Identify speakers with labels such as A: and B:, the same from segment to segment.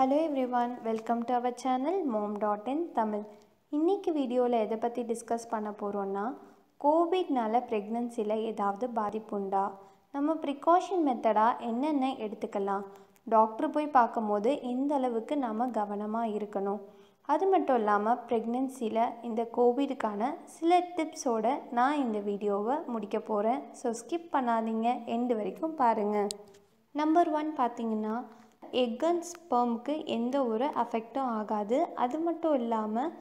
A: hello everyone welcome to our channel mom dot in Tamil இன்றைக்கி வீடியோவில் எதை பற்றி டிஸ்கஸ் பண்ண போகிறோன்னா கோவிட்னால் ப்ரெக்னன்சியில் ஏதாவது பாதிப்பு உண்டா நம்ம ப்ரிகாஷன் மெத்தடாக என்னென்ன எடுத்துக்கலாம் டாக்டர் போய் பார்க்கும்போது எந்த அளவுக்கு நம்ம கவனமாக இருக்கணும் அது மட்டும் இல்லாமல் ப்ரெக்னென்சியில் இந்த கோவிடுக்கான சில டிப்ஸோடு நான் இந்த வீடியோவை முடிக்க போகிறேன் ஸோ ஸ்கிப் பண்ணாதீங்க எண்டு வரைக்கும் பாருங்கள் நம்பர் ஒன் பார்த்தீங்கன்னா எக் அண்ட் ஸ்பெர்முக்கு எந்த ஒரு அஃபெக்டும் ஆகாது அது மட்டும் இல்லாமல்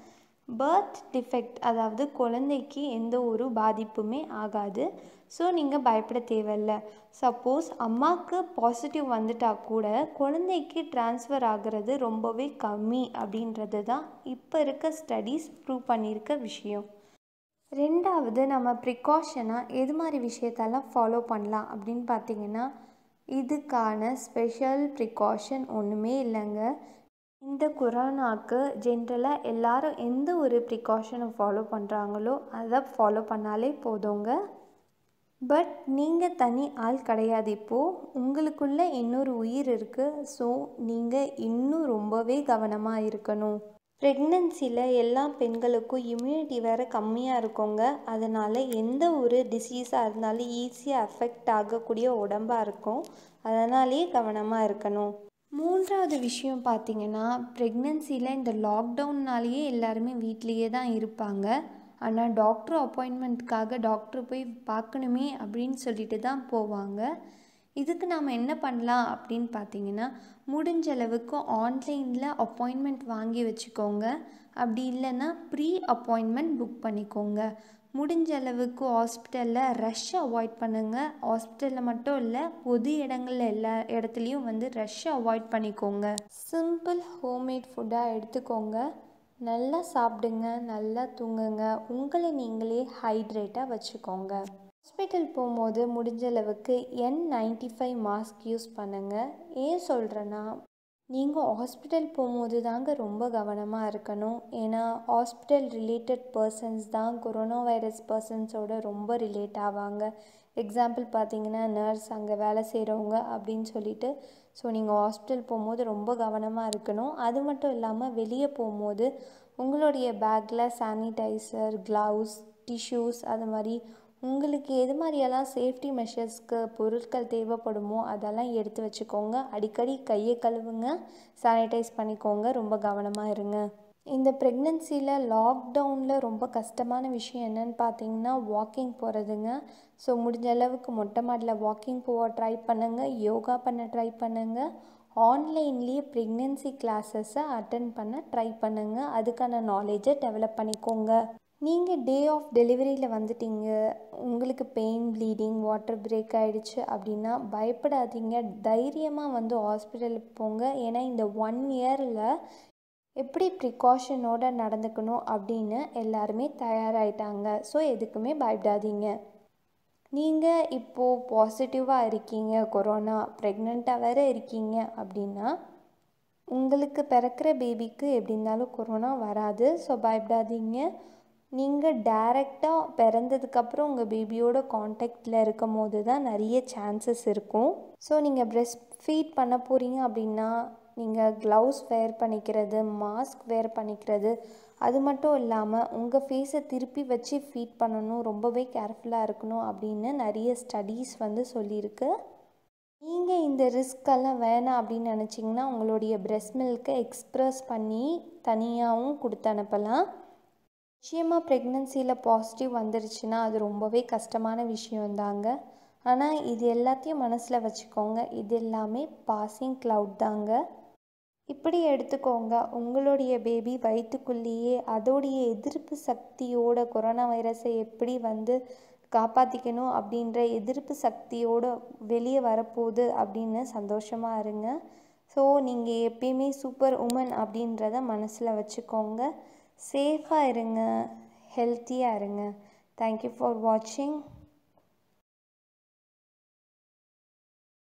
A: பர்த் டிஃபெக்ட் அதாவது குழந்தைக்கு எந்த ஒரு பாதிப்புமே ஆகாது ஸோ நீங்கள் பயப்பட தேவையில்ல சப்போஸ் அம்மாவுக்கு பாசிட்டிவ் வந்துட்டால் கூட குழந்தைக்கு டிரான்ஸ்ஃபர் ஆகிறது ரொம்பவே கம்மி அப்படின்றது தான் இப்போ இருக்க ஸ்டடீஸ் ப்ரூவ் பண்ணியிருக்க விஷயம் ரெண்டாவது நம்ம ப்ரிகாஷனாக எது மாதிரி விஷயத்தெல்லாம் ஃபாலோ பண்ணலாம் அப்படின்னு பார்த்தீங்கன்னா இதுக்கான ஸ்பெஷல் ப்ரிகாஷன் ஒன்றுமே இல்லைங்க இந்த கொரோனாவுக்கு ஜென்ரலாக எல்லாரும் எந்த ஒரு ப்ரிகாஷனை ஃபாலோ பண்ணுறாங்களோ அதை ஃபாலோ பண்ணாலே போதுங்க பட் நீங்கள் தனி ஆள் கிடையாது இப்போது உங்களுக்குள்ளே இன்னொரு உயிர் இருக்குது ஸோ நீங்கள் இன்னும் ரொம்பவே கவனமாக இருக்கணும் ப்ரெக்னென்சியில் எல்லா பெண்களுக்கும் இம்யூனிட்டி வேறு கம்மியாக இருக்குங்க அதனால் எந்த ஒரு டிசீஸாக இருந்தாலும் ஈஸியாக அஃபெக்ட் ஆகக்கூடிய உடம்பாக இருக்கும் அதனாலேயே கவனமாக இருக்கணும் மூன்றாவது விஷயம் பார்த்திங்கன்னா ப்ரெக்னென்சியில் இந்த லாக்டவுன்னாலேயே எல்லாருமே வீட்லேயே தான் இருப்பாங்க ஆனால் டாக்டர் அப்பாயின்மெண்ட்காக டாக்டர் போய் பார்க்கணுமே அப்படின்னு சொல்லிட்டு தான் போவாங்க இதுக்கு நாம் என்ன பண்ணலாம் அப்படின்னு பார்த்தீங்கன்னா முடிஞ்ச அளவுக்கு ஆன்லைனில் அப்பாயின்மெண்ட் வாங்கி வச்சுக்கோங்க அப்படி இல்லைன்னா ப்ரீ அப்பாயின்மெண்ட் புக் பண்ணிக்கோங்க முடிஞ்ச அளவுக்கு ஹாஸ்பிட்டலில் ரஷ்ஷை அவாய்ட் பண்ணுங்கள் ஹாஸ்பிட்டலில் மட்டும் இல்லை பொது இடங்களில் எல்லா இடத்துலையும் வந்து ரஷ்ஷை அவாய்ட் பண்ணிக்கோங்க சிம்பிள் ஹோம்மேட் ஃபுட்டாக எடுத்துக்கோங்க நல்லா சாப்பிடுங்க நல்லா தூங்குங்க உங்களை நீங்களே ஹைட்ரேட்டாக வச்சுக்கோங்க ஹாஸ்பிட்டல் போகும்போது முடிஞ்ச அளவுக்கு N ninety five mask use பண்ணுங்கள் ஏன் சொல்கிறேன்னா நீங்கள் ஹாஸ்பிட்டல் போகும்போது தாங்க ரொம்ப கவனமாக இருக்கணும் ஏன்னா ஹாஸ்பிட்டல் ரிலேட்டட் பர்சன்ஸ் தான் கொரோனா வைரஸ் பர்சன்ஸோட ரொம்ப ரிலேட் ஆவாங்க எக்ஸாம்பிள் பார்த்தீங்கன்னா நர்ஸ் அங்கே வேலை செய்கிறவங்க அப்படின்னு சொல்லிட்டு ஸோ நீங்கள் ஹாஸ்பிட்டல் போகும்போது ரொம்ப கவனமாக இருக்கணும் அது மட்டும் இல்லாமல் வெளியே போகும்போது உங்களுடைய பேக்கில் சானிடைசர் க்ளவுஸ் டிஷ்யூஸ் அது மாதிரி உங்களுக்கு எது மாதிரியெல்லாம் சேஃப்டி மெஷர்ஸ்க்கு பொருட்கள் தேவைப்படுமோ அதெல்லாம் எடுத்து வச்சுக்கோங்க அடிக்கடி கையை கழுவுங்க சானிடைஸ் பண்ணிக்கோங்க ரொம்ப கவனமாக இருங்க இந்த ப்ரெக்னென்சியில் லாக்டவுனில் ரொம்ப கஷ்டமான விஷயம் என்னன்னு பார்த்தீங்கன்னா வாக்கிங் போகிறதுங்க ஸோ முடிஞ்ச அளவுக்கு மொட்டை மாடியில் வாக்கிங் போக ட்ரை பண்ணுங்கள் யோகா பண்ண ட்ரை பண்ணுங்கள் ஆன்லைன்லேயே ப்ரெக்னென்சி கிளாஸஸை அட்டன் பண்ண ட்ரை பண்ணுங்கள் அதுக்கான நாலேஜை டெவலப் பண்ணிக்கோங்க நீங்கள் டே ஆஃப் டெலிவரியில் வந்துட்டீங்க உங்களுக்கு பெயின் ப்ளீடிங் வாட்டர் பிரேக் ஆகிடுச்சு அப்படின்னா பயப்படாதீங்க தைரியமாக வந்து ஹாஸ்பிட்டலுக்கு போங்க ஏன்னா இந்த ஒன் இயரில் எப்படி ப்ரிகாஷனோடு நடந்துக்கணும் அப்படின்னு எல்லாருமே தயாராகிட்டாங்க ஸோ எதுக்குமே பயப்படாதீங்க நீங்கள் இப்போது பாசிட்டிவாக இருக்கீங்க கொரோனா ப்ரெக்னெண்ட்டாக வேறு இருக்கீங்க அப்படின்னா உங்களுக்கு பிறக்கிற பேபிக்கு எப்படி இருந்தாலும் கொரோனா வராது ஸோ பயப்படாதீங்க நீங்கள் டேரெக்டாக பிறந்ததுக்கப்புறம் உங்கள் பேபியோட காண்டாக்டில் இருக்கும் போது தான் நிறைய சான்சஸ் இருக்கும் ஸோ நீங்கள் பிரெஸ்ட் ஃபீட் பண்ண போகிறீங்க அப்படின்னா நீங்கள் க்ளவுஸ் வேர் பண்ணிக்கிறது மாஸ்க் வேர் பண்ணிக்கிறது அது மட்டும் இல்லாமல் உங்கள் ஃபேஸை திருப்பி வச்சு ஃபீட் பண்ணணும் ரொம்பவே கேர்ஃபுல்லாக இருக்கணும் அப்படின்னு நிறைய ஸ்டடீஸ் வந்து சொல்லியிருக்கு நீங்கள் இந்த ரிஸ்க்கெல்லாம் வேணாம் அப்படின்னு நினச்சிங்கன்னா உங்களுடைய பிரெஸ்ட் மில்க்கை எக்ஸ்ப்ரெஸ் பண்ணி தனியாகவும் கொடுத்து அனுப்பலாம் நிச்சயமாக ப்ரெக்னென்சியில் பாசிட்டிவ் வந்துருச்சுன்னா அது ரொம்பவே கஷ்டமான விஷயம்தாங்க ஆனால் இது எல்லாத்தையும் மனசில் வச்சுக்கோங்க இது எல்லாமே பாசிங் க்ளவுட் தாங்க இப்படி எடுத்துக்கோங்க உங்களுடைய பேபி வயிற்றுக்குள்ளேயே அதோடைய எதிர்ப்பு சக்தியோட கொரோனா வைரஸை எப்படி வந்து காப்பாற்றிக்கணும் அப்படின்ற எதிர்ப்பு சக்தியோடு வெளியே வரப்போகுது அப்படின்னு சந்தோஷமாக இருங்க ஸோ நீங்கள் எப்பயுமே சூப்பர் உமன் அப்படின்றத மனசில் வச்சுக்கோங்க சேஃபாக இருங்க ஹெல்த்தியாக இருங்க தேங்க்யூ ஃபார் வாட்சிங்